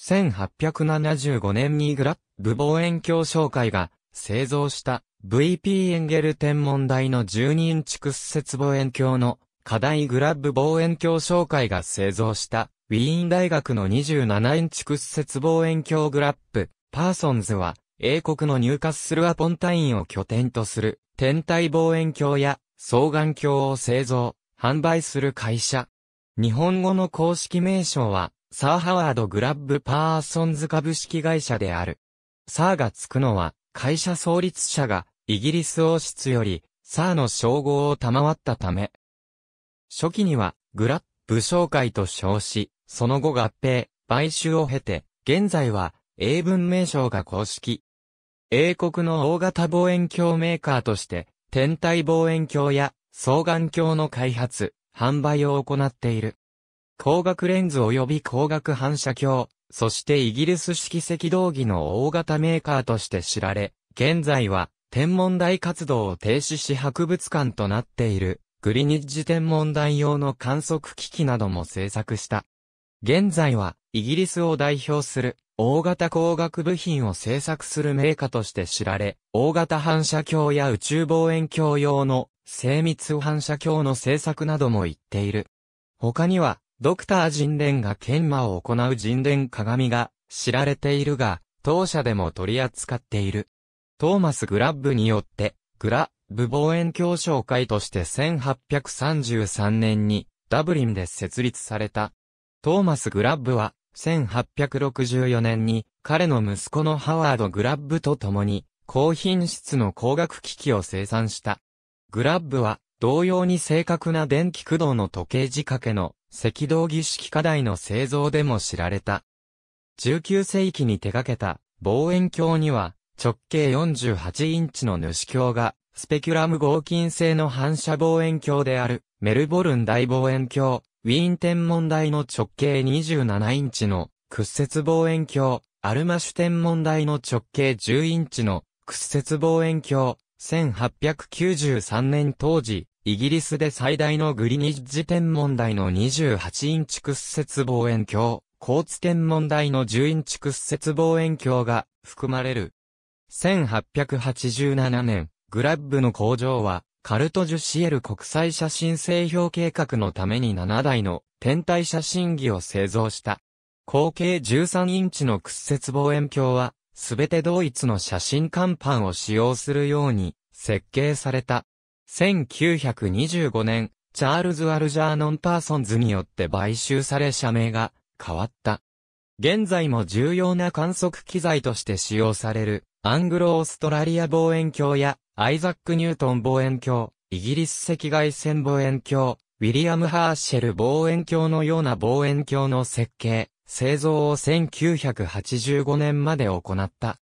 1875年にグラッブ望遠鏡商会が製造した VP エンゲル天文台の12インチ屈折望遠鏡の課題グラッブ望遠鏡商会が製造したウィーン大学の27インチ屈折望遠鏡グラップパーソンズは英国の入荷するアポンタインを拠点とする天体望遠鏡や双眼鏡を製造、販売する会社。日本語の公式名称はサー・ハワード・グラッブ・パーソンズ株式会社である。サーがつくのは、会社創立者が、イギリス王室より、サーの称号を賜ったため。初期には、グラッブ商会と称し、その後合併、買収を経て、現在は、英文名称が公式。英国の大型望遠鏡メーカーとして、天体望遠鏡や双眼鏡の開発、販売を行っている。光学レンズ及び光学反射鏡、そしてイギリス式赤道儀の大型メーカーとして知られ、現在は天文台活動を停止し博物館となっているグリニッジ天文台用の観測機器なども製作した。現在はイギリスを代表する大型工学部品を製作するメーカーとして知られ、大型反射鏡や宇宙望遠鏡用の精密反射鏡の製作なども行っている。他にはドクター人伝が研磨を行う人伝鏡が知られているが、当社でも取り扱っている。トーマス・グラッブによって、グラ、ブ望遠鏡紹介として1833年にダブリンで設立された。トーマス・グラッブは1864年に彼の息子のハワード・グラッブと共に高品質の光学機器を生産した。グラッブは同様に正確な電気駆動の時計仕掛けの赤道儀式課題の製造でも知られた。19世紀に手掛けた望遠鏡には直径48インチの主鏡がスペキュラム合金製の反射望遠鏡であるメルボルン大望遠鏡、ウィーン天文台の直径27インチの屈折望遠鏡、アルマシュ天文台の直径10インチの屈折望遠鏡、1893年当時、イギリスで最大のグリニッジ天文台の28インチ屈折望遠鏡、コーツ天文台の10インチ屈折望遠鏡が含まれる。1887年、グラッブの工場は、カルト・ジュシエル国際写真製氷計画のために7台の天体写真儀を製造した。合計13インチの屈折望遠鏡は、すべて同一の写真看板を使用するように設計された。1925年、チャールズ・アルジャーノン・パーソンズによって買収され社名が変わった。現在も重要な観測機材として使用される、アングロ・オーストラリア望遠鏡や、アイザック・ニュートン望遠鏡、イギリス赤外線望遠鏡、ウィリアム・ハーシェル望遠鏡のような望遠鏡の設計、製造を1985年まで行った。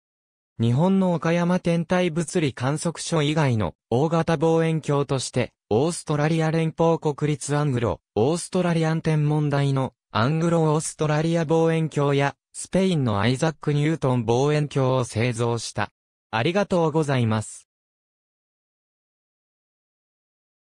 日本の岡山天体物理観測所以外の大型望遠鏡として、オーストラリア連邦国立アングロ、オーストラリアン天文台のアングロオーストラリア望遠鏡や、スペインのアイザック・ニュートン望遠鏡を製造した。ありがとうございます。